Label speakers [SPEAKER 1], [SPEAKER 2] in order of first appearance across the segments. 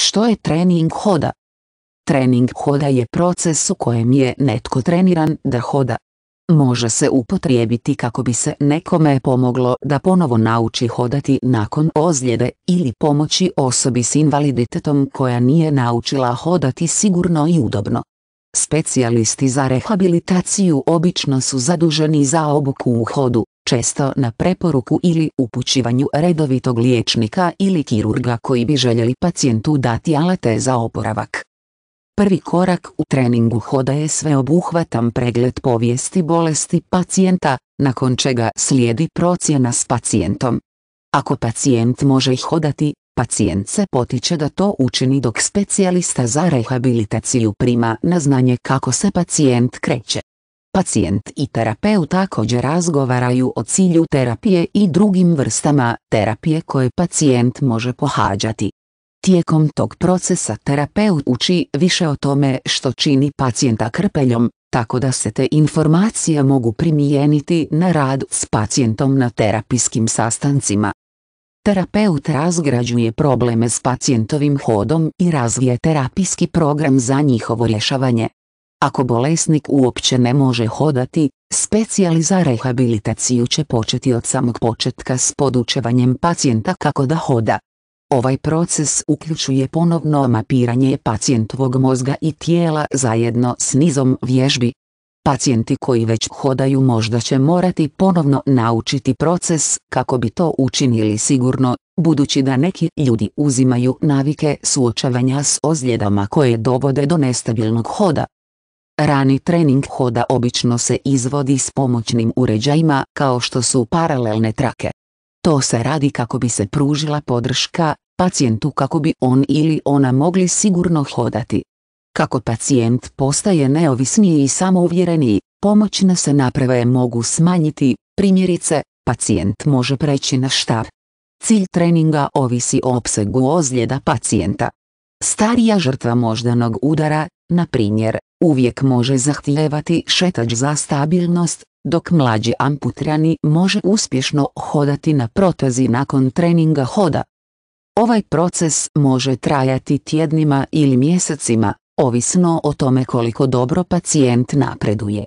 [SPEAKER 1] Što je trening hoda? Trening hoda je proces u kojem je netko treniran da hoda. Može se upotrijebiti kako bi se nekome pomoglo da ponovo nauči hodati nakon ozljede ili pomoći osobi s invaliditetom koja nije naučila hodati sigurno i udobno. Specijalisti za rehabilitaciju obično su zaduženi za obuku u hodu, često na preporuku ili upućivanju redovitog liječnika ili kirurga koji bi željeli pacijentu dati alate za oporavak. Prvi korak u treningu hoda je sveobuhvatan pregled povijesti bolesti pacijenta, nakon čega slijedi procjena s pacijentom. Ako pacijent može hodati, pacijent se potiče da to učini dok specijalista za rehabilitaciju prima na znanje kako se pacijent kreće. Pacijent i terapeut također razgovaraju o cilju terapije i drugim vrstama terapije koje pacijent može pohađati. Tijekom tog procesa terapeut uči više o tome što čini pacijenta krpeljom, tako da se te informacije mogu primijeniti na rad s pacijentom na terapijskim sastancima. Terapeut razgrađuje probleme s pacijentovim hodom i razvije terapijski program za njihovo rješavanje. Ako bolesnik uopće ne može hodati, specijali za rehabilitaciju će početi od samog početka s podučevanjem pacijenta kako da hoda. Ovaj proces uključuje ponovno mapiranje pacijentovog mozga i tijela zajedno s nizom vježbi. Pacijenti koji već hodaju možda će morati ponovno naučiti proces kako bi to učinili sigurno, budući da neki ljudi uzimaju navike suočavanja s ozljedama koje dovode do nestabilnog hoda. Rani trening hoda obično se izvodi s pomoćnim uređajima kao što su paralelne trake. To se radi kako bi se pružila podrška pacijentu kako bi on ili ona mogli sigurno hodati. Kako pacijent postaje neovisniji i samouvjereniji, pomoćne se naprave mogu smanjiti, primjerice, pacijent može preći na štar. Cilj treninga ovisi o opsegu ozljeda pacijenta. Starija žrtva moždanog udara na uvijek može zahtijevati šetač za stabilnost, dok mlađi amputrani može uspješno hodati na protazi nakon treninga hoda. Ovaj proces može trajati tjednima ili mjesecima, ovisno o tome koliko dobro pacijent napreduje.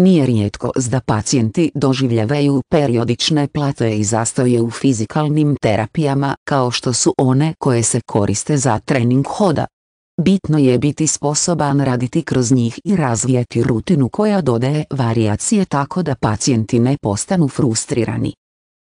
[SPEAKER 1] Nije rijetkost da pacijenti doživljavaju periodične plate i zastoje u fizikalnim terapijama kao što su one koje se koriste za trening hoda. Bitno je biti sposoban raditi kroz njih i razvijeti rutinu koja dodaje varijacije tako da pacijenti ne postanu frustrirani.